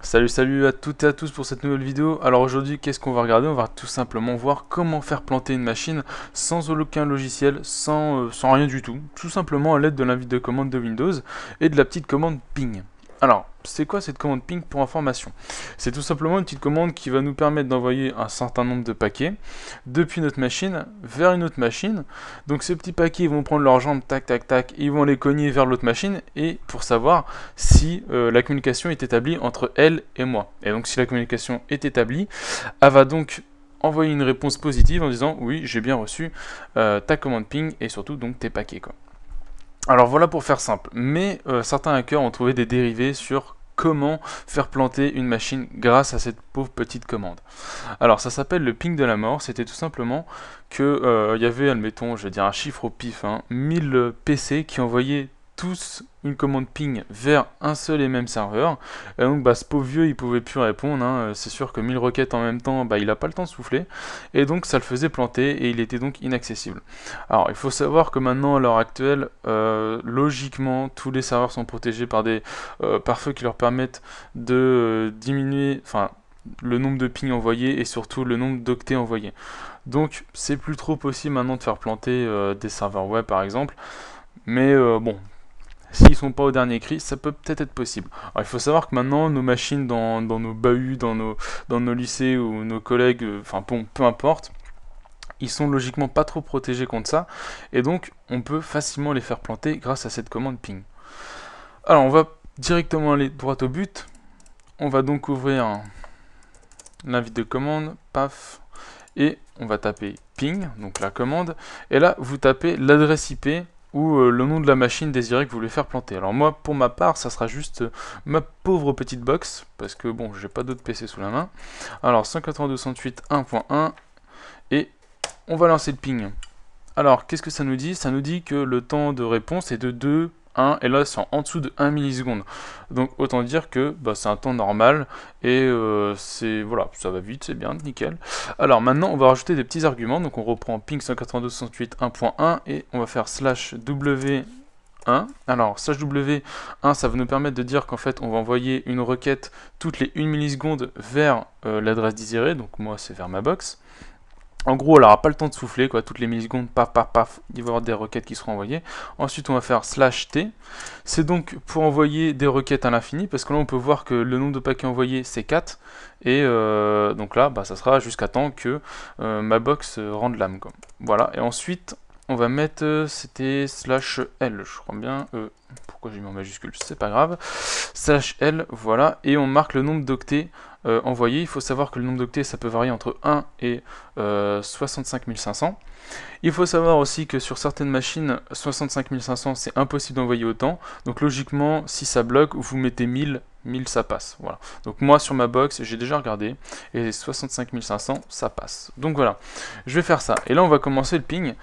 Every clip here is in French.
Salut salut à toutes et à tous pour cette nouvelle vidéo. Alors aujourd'hui qu'est-ce qu'on va regarder On va tout simplement voir comment faire planter une machine sans aucun logiciel, euh, sans, rien du tout. Tout simplement à l'aide de l'invite de commande de Windows et de la petite commande ping. Alors, c'est quoi cette commande ping pour information C'est tout simplement une petite commande qui va nous permettre d'envoyer un certain nombre de paquets depuis notre machine vers une autre machine. Donc ces petits paquets vont prendre leur jambes, tac, tac, tac, et ils vont les cogner vers l'autre machine et pour savoir si euh, la communication est établie entre elle et moi. Et donc si la communication est établie, elle va donc envoyer une réponse positive en disant oui j'ai bien reçu euh, ta commande ping et surtout donc tes paquets quoi. Alors voilà pour faire simple, mais euh, certains hackers ont trouvé des dérivés sur comment faire planter une machine grâce à cette pauvre petite commande. Alors ça s'appelle le ping de la mort, c'était tout simplement que euh, il y avait, admettons, je vais dire un chiffre au pif, 1000 hein, PC qui envoyaient une commande ping vers un seul et même serveur. Et donc bah, ce pauvre vieux, il pouvait plus répondre. Hein. Euh, c'est sûr que 1000 requêtes en même temps, bah, il a pas le temps de souffler. Et donc ça le faisait planter et il était donc inaccessible. Alors il faut savoir que maintenant, à l'heure actuelle, euh, logiquement, tous les serveurs sont protégés par des euh, pare-feux qui leur permettent de diminuer, enfin le nombre de pings envoyés et surtout le nombre d'octets envoyés. Donc c'est plus trop possible maintenant de faire planter des serveurs web par exemple. Mais bon, S'ils sont pas au dernier cri, ça peut peut-être être possible. Alors, il faut savoir que maintenant, nos machines dans, nos bahuts, dans nos, dans nos lycées ou nos collègues, euh, enfin bon, peu importe, ils sont logiquement pas trop protégés contre ça, et donc on peut facilement les faire planter grâce à cette commande ping. Alors on va directement aller droit au but, on va donc ouvrir l'invite de commande, paf, et on va taper ping, donc la commande, et là vous tapez l'adresse IP ou euh, le nom de la machine désirée que vous voulez faire planter. Alors moi, pour ma part, ça sera juste euh, ma pauvre petite box, parce que bon, j'ai pas d'autres PC sous la main. Alors 182.81.1 et on va lancer le ping. Alors, qu'est-ce que ça nous dit Ça nous dit que le temps de réponse est de 2 et là c'est en dessous de 1 milliseconde. Donc autant dire que bah, c'est un temps normal et euh, c'est voilà, ça va vite, c'est bien, nickel. Alors maintenant on va rajouter des petits arguments, donc on reprend ping 1.1 et on va faire slash w 1. Alors, slash W1, ça va nous permettre de dire qu'en fait, on va envoyer une requête toutes les 1 milliseconde vers euh, l'adresse désirée. Donc, moi, c'est vers ma box. En gros, elle n'aura pas le temps de souffler, quoi. Toutes les millisecondes, paf, paf, paf, il va y avoir des requêtes qui seront envoyées. Ensuite, on va faire slash t. C'est donc pour envoyer des requêtes à l'infini, parce que là, on peut voir que le nombre de paquets envoyés, c'est 4. Et euh, donc là, bah, ça sera jusqu'à temps que euh, ma box euh, rende l'âme, Voilà. Et ensuite, on va mettre, euh, c'était slash L, je crois bien, euh, pourquoi j'ai mis en majuscule, c'est pas grave, slash L, voilà, et on marque le nombre d'octets euh, envoyés, il faut savoir que le nombre d'octets ça peut varier entre 1 et 65500 65 500, il faut savoir aussi que sur certaines machines, 65 c'est impossible d'envoyer autant, donc logiquement, si ça bloque, vous mettez 1000, 1000 ça passe, voilà. Donc moi sur ma box, j'ai déjà regardé, et 65 500 ça passe. Donc voilà, je vais faire ça, et là on va commencer le ping,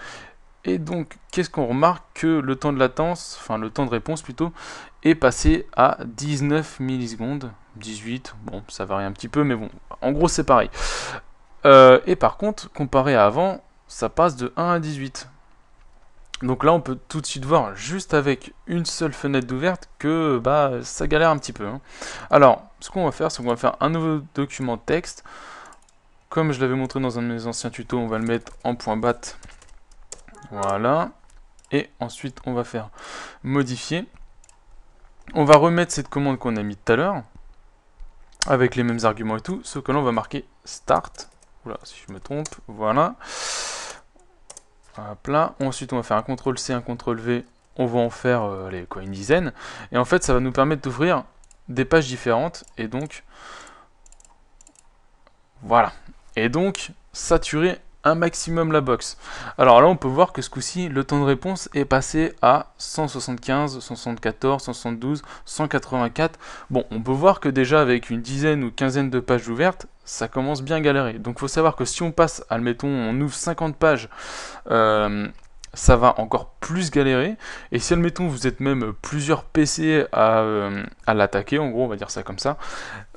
et donc, qu'est-ce qu'on remarque Que le temps de latence, enfin le temps de réponse plutôt, est passé à 19 millisecondes. 18, bon, ça varie un petit peu, mais bon, en gros, c'est pareil. Euh, et par contre, comparé à avant, ça passe de 1 à 18. Donc là, on peut tout de suite voir, juste avec une seule fenêtre d'ouverte, que bah, ça galère un petit peu. Hein. Alors, ce qu'on va faire, c'est qu'on va faire un nouveau document texte. Comme je l'avais montré dans un de mes anciens tutos, on va le mettre en point voilà. Et ensuite, on va faire modifier. On va remettre cette commande qu'on a mis tout à l'heure, avec les mêmes arguments et tout, sauf que là, on va marquer start. Voilà, si je me trompe, voilà. Hop Ensuite, on va faire un CTRL-C, un CTRL-V. On va en faire euh, les une dizaine. Et en fait, ça va nous permettre d'ouvrir des pages différentes. Et donc, voilà. Et donc, saturer un maximum la box. Alors là, on peut voir que ce coup-ci, le temps de réponse est passé à 175, 174, 172, 184. Bon, on peut voir que déjà avec une dizaine ou quinzaine de pages ouvertes, ça commence bien à galérer. Donc faut savoir que si on passe, admettons, on ouvre 50 pages euh, ça va encore plus galérer. Et si, admettons, vous êtes même plusieurs PC euh, à, l'attaquer, en gros, on va dire ça comme ça,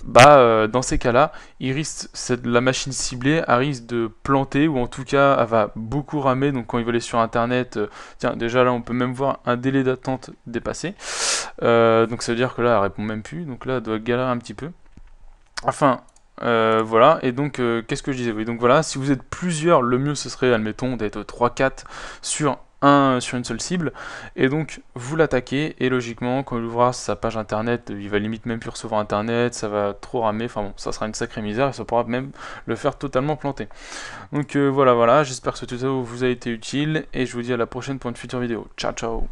bah, euh, dans ces cas-là, il risque, la machine ciblée elle risque de planter, ou en tout cas, elle va beaucoup ramer. Donc, quand il va aller sur Internet, euh, tiens, déjà là, on peut même voir un délai d'attente dépassé. donc, ça veut dire que là, elle répond même plus. Donc, là, elle doit galérer un petit peu. Enfin, euh, voilà, et donc euh, qu'est-ce que je disais Oui, donc voilà, si vous êtes plusieurs, le mieux ce serait, admettons, d'être 3-4 sur, un, sur une seule cible, et donc vous l'attaquez, et logiquement, quand il ouvrira sa page internet, il va limite même plus recevoir internet, ça va trop ramer, enfin bon, ça sera une sacrée misère, et ça pourra même le faire totalement planter. Donc euh, voilà, voilà, j'espère que ce tuto vous a été utile, et je vous dis à la prochaine pour une future vidéo. Ciao, ciao